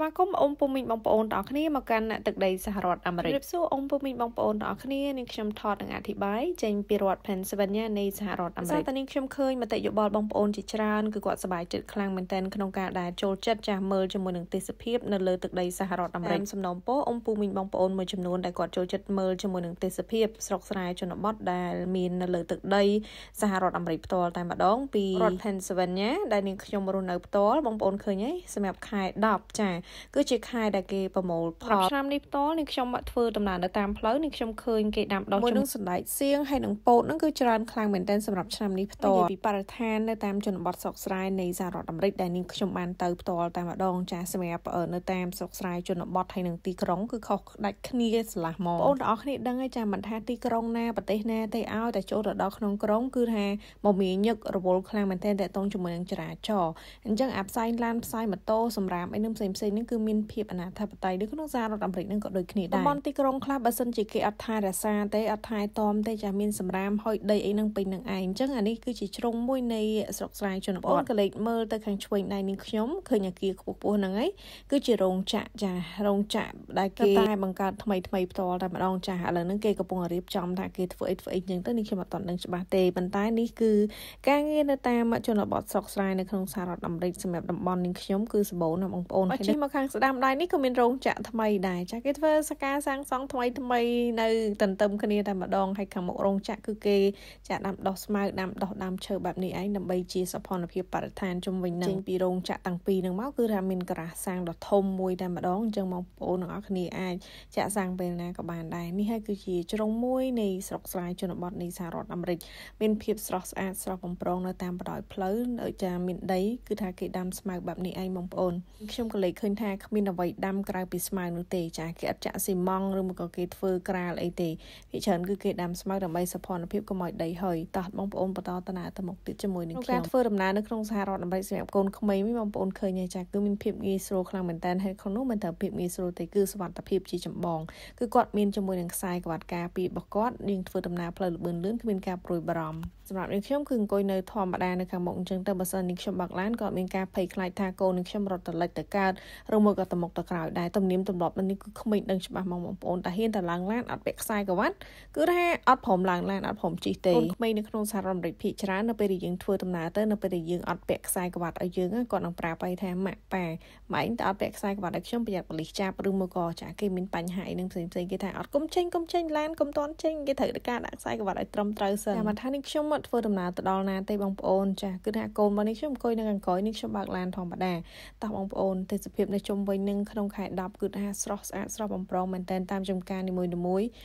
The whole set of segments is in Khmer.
្វាគមន៍អ៊ំពុំមីងបងប្អូនទាំងអស់គ្នាមកកាន់ទឹកដីសហរដ្ឋអាមេរិកជម្រាបសួរអ៊ំពុំមីងបងប្អូនទាំងអស់គ្នានាងខ្ញុំថតនឹងអធិប្បាយចេញពីរដ្ឋ Pennsylvania នៃសហរដ្ឋអាមេរិកតែនាងខ្ញុំឃើញមតិយោបល់បងប្អូនជាច្រើនគឺគាត់សប្បាយចិត្តខ្លាំងមែនទែនក្នុងការដែលចូលចិត្តចាស់មើលជាមួយនឹងទេសភាពនៅលើទឹកដី សហរដ្ឋអាមេរិកសំណូមពរអ៊ំពុំមីងបងប្អូនមួយចំនួនដែលគាត់ចូលចិត្តមើលជាមួយនឹងទេសភាពស្រុកស្រែជនបទដែលមាននៅលើទឹកដីសហរដ្ឋអាមេរិកផ្ទាល់តែម្ដងពីរដ្ឋ Pennsylvania ដែលនាងខ្ញុំរស់នៅផ្ទាល់បងប្អូនឃើញហើយសម្រាប់ខែ10ចាគឺជាខែដែលគេប្រមូលផលឆ្នាំនេះផ្ទាល់នេះខ្ញុំបាក់ធ្វើដំណើរនៅតាមផ្លូវនេះខ្ញុំឃើញគេដាំដុះមួយនឹងសណ្ដែកសៀងហើយនឹងពោតនឹងគឺច្រើនខ្លាំងមែនទែនសម្រាប់ឆ្នាំនេះផ្ទាល់ពីបរិស្ថាននៅតាមជនបទស្រុកស្រែនៃសហរដ្ឋអាមេរិកដែលនាងខ្ញុំបានទៅផ្ទាល់តែម្ដងចាសម្រាប់នៅតាមស្រុកស្រែជនបទហើយនឹងទីក្រុងគឺខុសដាច់គ្នាឆ្លាស់មកបងប្អូនទាំងអស់គ្នាដឹងហើយចាមិនថាទីក្រុងណាប្រទេសណាទេឲ្យតែចូលទៅដល់ក្នុងក្រុងគឺថាមកមានញឹករវល់ខ្លាំងមែនទែនតកតងជាមួយនឹងចរាចរណ៍អញ្ចឹងអាផ្សែងឡានផ្សែងម៉ូតូសម្រាប់អីនឹងផ្សេងផ្សេងហ្នឹងគឺមានភាពអនាធិបតេយ្យនៅក្នុងសាររដ្ឋអាមេរិកហ្នឹងក៏ដូចគ្នាដែរតំបន់ទីក្រុងខ្លះបើសិនជាគេអត់ថែរក្សាទេអត់ថែទាំទេចាមានសម្រាមហុយដីអីហ្នឹងពេញនឹងឯងអញ្ចឹងអានេះគឺជាជ្រុងមួយនៃស្រុកស្រែជនបទក៏លេចមើលទៅខាងឆ្វេងដៃនាងខ្ញុំឃើញអាគារខ្ពស់ៗហ្នឹងឯងគឺជារោងចក្រចារោងចក្រដែលគេតែបង្កើតថ្មីថ្មីផ្ទាល់តែម្ដងចាស់ឥឡូវហ្នឹងគេកំពុងរៀបចំថាគេធ្វើអីធ្វើអីអញ្ចឹងទៅនេះខ្ញុំអត់ទាន់ដឹងច្បាស់ទេប៉ុន្តែនេះគឺការងារនៅតាមជនបទស្រុកស្រែនៅក្នុងសហរដ្ឋអាមេរិកសម្រាប់តំបន់នាងខ្ញុំគឺសម្បូរណាស់បងប្អូនហើយមកខាងស្ដាំដែរនេះក៏មានរោងចក្រថ្មីដែរចាគេធ្វើសកាសាងសង់ថ្មីថ្មីនៅទន្ទឹមគ្នាតែម្ដងហើយខាងមុខរោងចក្រគឺគេចាដាំដោះស្មៅដាំដោះដើមឈើបែបនេះឯងដើម្បីជាសោភ័ណភាពបរិស្ថានជុំវិញនឹងពីរោងចក្រតាំងពីនឹងមកគឺថាមានការ៉ាសសាងដ៏ធំមួយតែម្ដងអញ្ចឹងបងប្អូនទាំងអស់គ្នាអាចចាក់សាំងពេលណាក៏បានដែរនេះហើយគឺជាជ្រុងមួយនៃស្រុកស្រាយជនបទនៃសហរដ្ឋអាមេរិកមានភាពស្រស់ស្អាតស្រស់បំព្រងនៅតាមបណ្ដោយផ្លូវដូចជាមានដីគឺថាគេដាំស្មៅបែបនេះឯងបងប្អូនខ្ញុំក៏លេចឃើញញថាគ្មានអ្វីដាំក្រៅពីស្មៅនោះទេចាគេអត់ចាក់ស៊ីម៉ង់ឬមកក៏គេធ្វើក្រាលអីទេវាច្រើនគឺគេដាំស្មៅដើម្បីសុខភាពកុំឲ្យដីហុយតោះបងប្អូនបន្តតាទៅមុខទៀតជាមួយនឹងខ្ញុំការធ្វើដំណើរនៅក្នុងសហរដ្ឋអាមេរិកសម្រាប់កូនក្មេងនេះបងប្អូនឃើញហើយចាគឺមានភាពងាយស្រួលខ្លាំងមែនតើហើយក្នុងនោះមិនតែភាពងាយស្រួលទេគឺសុខភាពជាចម្បងគឺគាត់មានជាមួយនឹងខ្សែក្បាត់ការពីរបស់គាត់យើងធ្វើដំណើរផ្លូវលបឿនលឿនគ្មានការព្រួយបារម្ភសម្រាប់នាងខ្ញុំគឺអង្គុយនៅធម្មតានៅខាងមុខអញ្ចឹងទៅបើសិននាងខ្ញុំបើកឡានក៏មានការភ័យខ្លាចថាកូននាងខ្ញុំរត់ទៅលិចទៅកើតឬមួយក៏ទៅមុខទៅក្រោយដែរទំនៀមទម្លាប់នេះគឺក្មេងដឹងច្បាស់មកបងប្អូនតាហ៊ានតែឡើងឡានអត់ពាក់ខ្សែក្រវ៉ាត់គឺថាអត់ព្រមឡើងឡានអត់ព្រមជិះទេកូនក្មេងនៅក្នុងសហរដ្ឋអាមេរិកភាគច្រើននៅពេលដែលយើងធ្វើដំណើរទៅនៅពេលដែលយើងអត់ពាក់ខ្សែក្រវ៉ាត់ឲ្យយើងគាត់នឹងប្រាប់ឲ្យថាម៉ាក់ប៉ាម៉ែឯងតែអត់ពាក់ខ្សែក្រវ៉ាត់ឲ្យខ្ញុំប្រយ័ត្នប៉ូលីសចាប់ឬមួយក៏ចាគេមានបញ្ហាអីនឹងផ្សេងៗគេថាអត់គុំចេញគុំចេញឡានកុំតន់ចេញគេត្រូវតែការដាក់ខ្សែក្រវ៉ាត់ឲ្យត្រឹមត្រូវសិនតែមិនថានេះខ្ញុំមកគាត់ធ្វើដំណើរទៅដល់ណាទេបងប្អូនចាគឺថាកូនរបស់នេះខ្ញុំអង្គុយនៅកង្កុយនេះខ្ញុំបើកឡានធម្មតាតោះបងប្អូនទេសភាពនៅជុំវិញនឹងក្នុងខែ10គឺថាស្រស់ស្អាតស្រស់បំព្រងមែនទែនតាមចំការនីមួយ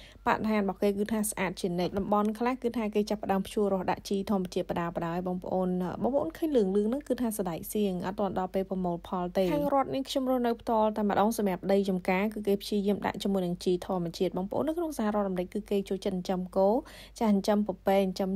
ៗបរិស្ថានរបស់គេគឺថាស្អាតជានិច្ចតំបន់ខ្លះគឺថាគេចាប់ផ្ដើមភ្ជួររស់ដាក់ជីធម្មជាតិបដាបដាឲ្យបងប្អូនបងប្អូនឃើញលឿងលឿងហ្នឹងគឺថាស្ដាយសៀងអត់ទាន់ដល់ពេលប្រមូលផលទេខាងរដ្ឋនេះខ្ញុំរស់នៅផ្ទាល់តែម្ដងសម្រាប់ដីចំការគឺគេព្យាយាមដាក់ជាមួយនឹងជីធម្មជាតិបងប្អូននៅក្នុងសហរដ្ឋអាមេរិកគឺគេជួយចិញ្ចឹមគោចាស់ចិញ្ចឹមពពែចិញ្ចឹម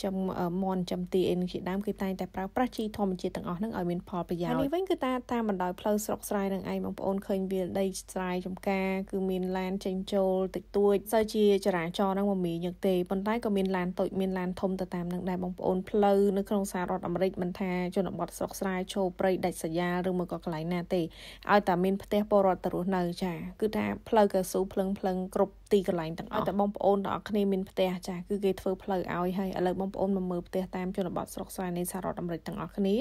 ជៀមចំមន់ចំទាអីនឹងជាដើមគឺតែងតែប្រើប្រាស់ជីធម្មជាតិទាំងអស់ហ្នឹងឲ្យមានផលប្រយោជន៍នេះវិញគឺតាតាមបណ្ដោយផ្លូវស្រុកស្រែនឹងឯងបងប្អូនឃើញវាដីស្រែចំការគឺមានឡានចេញចូលតិចតួចសូវជាចរាចរណ៍ហ្នឹងមមាញឹកទេប៉ុន្តែក៏មានឡានតូចមានឡានធំទៅតាមនឹងដែរបងប្អូនផ្លូវនៅក្នុងសហរដ្ឋអាមេរិកមិនថាជនបទស្រុកស្រែឈោព្រៃដាច់ស្រយាលឬមកក៏កន្លែងណាទេឲ្យតែមានផ្ទះពលរដ្ឋទៅរស់នៅចាគឺថាផ្លូវកស៊ូភ្លឹងភ្លឹងគ្រប់ទីកន្លែងទាំងអស់តែបងប្អូនទាំងអស់គ្នាមានផ្ទះចាគឺគេធ្វើផ្លូវឲ្យហើយឥឡូវបងបងប្អូនមកមើលផ្ទះតាមជនបទស្រុកស្រែនៃសហរដ្ឋអាមេរិកទាំងអស់គ្នា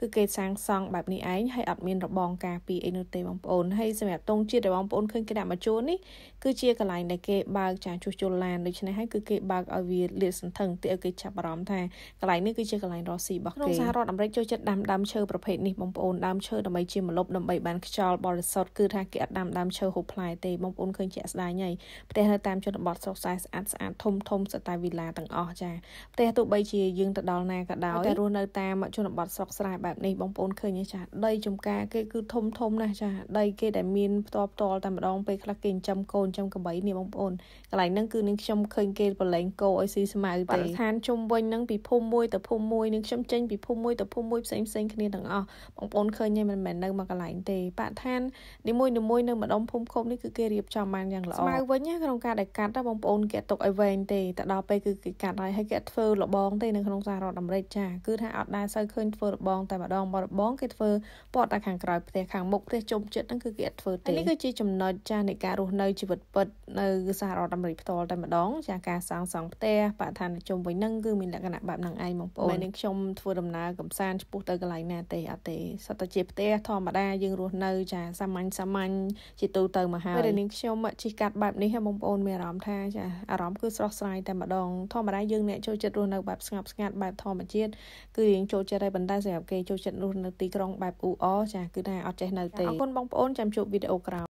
គឺគេសាងសង់បែបនេះឯងហើយអត់មានរបងការពីអីនោះទេបងប្អូនហើយសម្រាប់តងជាតិដែលបងប្អូនឃើញគេដាក់មកជួននេះគឺជាកន្លែងដែលគេបើកចាស់ជួសជុលឡានដូច្នេះហើយគឺគេបើកឲ្យវាលាតសន្ធឹងទីឲ្យគេចាប់អារម្មណ៍ថាកន្លែងនេះគឺជាកន្លែងរស់ស៊ីរបស់គេក្នុងសហរដ្ឋអាមេរិកចូលចិត្តដាំដើមឈើប្រភេទនេះបងប្អូនដើមឈើដើម្បីជាម្លប់ដើម្បីបានខ្យល់បរិសុទ្ធគឺថាគេអត់ដាំដើមឈើហូបផ្លែទេបងប្អូនឃើញជាក់ស្ដែងហើយផ្ទះនៅតាមជនបទស្រុកស្រែស្អាតស្អាតធំធំស្ទើរតែវីឡាទាំងអស់ចាផ្ទះះទោះបីជាយើងទៅដល់ណាក៏ដោយតែរស់នៅតាមជនបទស្រុកស្រែបែបនេះបងប្អូនឃើញទេចាដីចំការគេគឺធំធំណាស់ចាដីគេដែលមានផ្ទាល់ផ្ទាល់តែម្ដងពេលខ្លះគេចិញ្ចឹមកូនចិញ្ចឹមកបីនេះបងប្អូនកន្លែងហ្នឹងគឺនឹងខ្ញុំឃើញគេប្រឡែងគោឲ្យស៊ីស្មៅទេបរិស្ថានជុំវិញហ្នឹងពីភូមិមួយទៅភូមិមួយនឹងខ្ញុំចេញពីភូមិមួយទៅភូមិមួយផ្សេងផ្សេងគ្នាទាំងអស់បងប្អូនឃើញទេមិនមែននៅមួយកន្លែងទេបរិស្ថាននីមួយនីមួយនៅម្ដុំភូមិឃុំនេះគឺគេរៀបចំបានយ៉ាងល្អស្មៅវិញក្នុងការដែលកាត់បងប្អូនគេទុកឲ្យវែងទេតែដល់ពេលគឺគេកាត់ហើយហើយគេធ្វើលបងទេនៅក្នុងសហរដ្ឋអាមេរិកចាគឺថាអត់ដែលសូវឃើញធ្វើលបងតែម្ដងមករបងគេធ្វើពតតែខាងក្រោយផ្ទះខាងមុខផ្ទះជុំចិត្តហ្នឹងគឺគេអត់ធ្វើទេនេះគឺជាចំណុចចានៃការរស់នៅជីវិតពិតនៅសហរដ្ឋអាមេរិកផ្ទាល់តែម្ដងចាការសាងសង់ផ្ទះបឋានជុំវិញហ្នឹងគឺមានលក្ខណៈបែបហ្នឹងឯងបងប្អូនមិនខ្ញុំធ្វើដំណើរកំសាន្តឆ្ពោះទៅកន្លែងណាទេអត់ទេសត្វតែជាផ្ទះធម្មតាយើងរស់នៅចាសាមញ្ញសាមញ្ញជាទូទៅមកហើយពេលនេះខ្ញុំជិះកាត់បែបនេះបងប្អូនមានអារម្មណ៍ថាចាអារម្មណ៍គឺស្រស់ស្រាយតែម្ដងធម្មតាយើងអ្នកចូលចិត្តរស់ស់នៅបែបស្ងប់ស្ងាត់បែបធម្មជាតិគឺរៀងចូលចិត្តហើយបណ្ដាសម្រាប់គេចូលចិត្តនោះនៅទីក្រុងបែបអ៊ូអរចាគឺថាអត់ចេះនៅទេអរគុណបងប្អូនចាំជួបវីដេអូក្រោយ